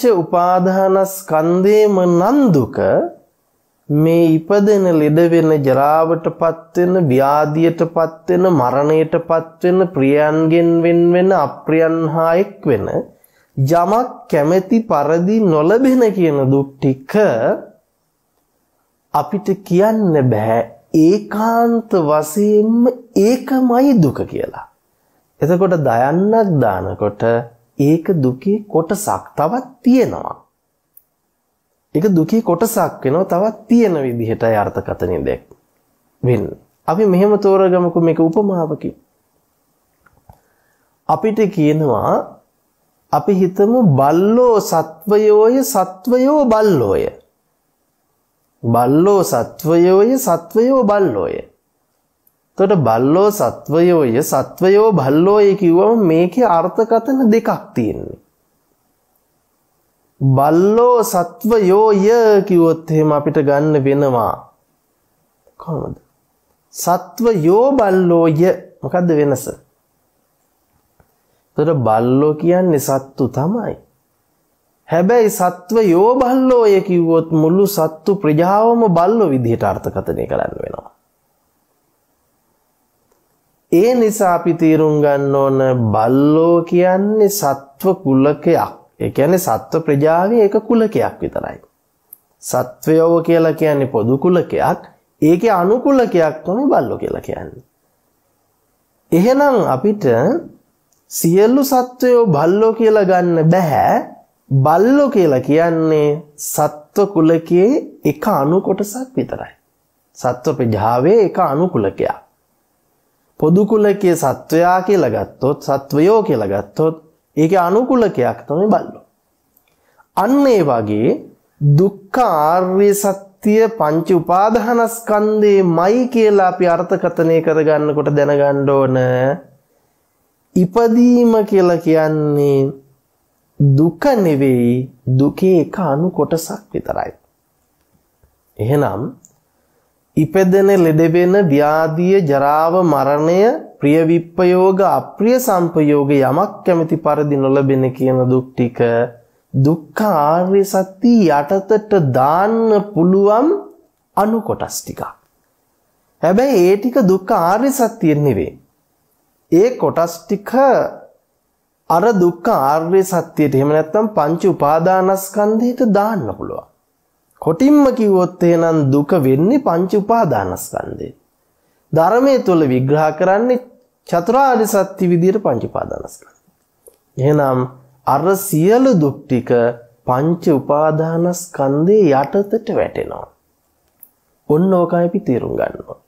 පංච උපාදානස්කන්ධේම නන්දුක මේ ඉපදෙන ලෙඩ වෙන ජරාවටපත් වෙන ව්‍යාධියටපත් වෙන මරණයටපත් වෙන ප්‍රියයන්ගෙන් වෙන් වෙන අප්‍රියයන් හා එක් වෙන යමක් කැමැති පරිදි නොලබෙන කියන දුක් ටික අපිට කියන්න බෑ ඒකාන්ත වශයෙන්ම ඒකමයි දුක කියලා. එතකොට දයන්නක් දානකොට ඒක දුකේ කොටසක් තවත් තියෙනවා. ඒක දුකේ කොටසක් වෙනවා තවත් තියෙන විදිහටයි අර්ථකථනය දැක් වෙන්නේ. අපි මෙහෙම තෝරගමුකෝ මේක උපමාවකින්. අපිට කියනවා අපි හිතමු බල්ලෝ සත්වයෝය සත්වයෝ බල්ලෝය. බල්ලෝ සත්වයෝය සත්වයෝ බල්ලෝය. තොට බල්ලෝ සත්වයෝය සත්වයෝ බල්ලෝය කිව්වම මේකේ අර්ථකතන දෙකක් තියෙන්නේ. බල්ලෝ සත්වයෝය කිවොත් එහෙම අපිට ගන්න වෙනවා. කොහොමද? සත්වයෝ බල්ලෝය මොකද්ද වෙනස? තොට බල්ලෝ කියන්නේ සත්තු තමයි. හැබැයි සත්වයෝ බල්ලෝය කිව්වොත් මුළු සත්තු ප්‍රජාවම බල්ලෝ විදිහට අර්ථකථනය කරන්න වෙනවා. ඒ නිසා අපි තීරුම් ගන්න ඕන බල්ලෝ කියන්නේ සත්ව කුලකයක්. ඒ කියන්නේ සත්ව ප්‍රජාවේ එක කුලකයක් විතරයි. සත්වයව කියලා කියන්නේ පොදු කුලකයක්. ඒකේ අනුකුලකයක් තමයි බල්ලෝ කියලා කියන්නේ. එහෙනම් අපිට සියලු සත්වයෝ බල්ලෝ කියලා ගන්න බෑ. බල්ලෝ කියලා කියන්නේ සත්ව කුලකයේ එක අනුකොටසක් විතරයි. සත්ව ප්‍රජාවේ එක අනුකුලකයක්. පොදු කුලකයේ සත්වයා කියලා ගත්තොත් සත්වයෝ කියලා ගත්තොත් ඒකේ අනුකූලකයක් තමයි බල්ලෝ. අන්න ඒ වගේ දුක්ඛ ආර්ය සත්‍ය පංච උපාදානස්කන්ධේමයි කියලා අපි අර්ථකථනය කරගන්නකොට දැනගන්න ඕන ඉපදීම කියලා කියන්නේ දුක නෙවෙයි දුකේ එක අනු කොටසක් විතරයි. එහෙනම් ඉපදෙන ලෙඩවෙන ව්‍යාධිය ජරාව මරණය ප්‍රිය විප්පයෝග අප්‍රිය සම්පයෝග යමක් කැමති පරිදි නොලබෙන කියන දුක් ටික දුක්ඛ ආර්ය සත්‍ය යටතට දාන්න පුළුවන් අනු කොටස් ටිකක්. හැබැයි ඒ ටික දුක්ඛ ආර්ය සත්‍ය නෙවෙයි. ඒ කොටස් ටික අර දුක්ඛ ආර්ය සත්‍යයට එහෙම නැත්නම් පංච උපාදානස්කන්ධයට දාන්න පුළුවන්. කොටින්ම කිව්වොත් එහෙනම් දුක වෙන්නේ පංච උපාදානස්කන්ධේ. ධර්මයේ තුල විග්‍රහ කරන්නේ චතුරාර්ය සත්‍ය විදියට පංච උපාදානස්කන්ධය. එහෙනම් අර සියලු දුක් ටික පංච උපාදානස්කන්ධේ යටතට වැටෙනවා. ඔන්න ඕකයි අපි තේරුම් ගන්න ඕනේ.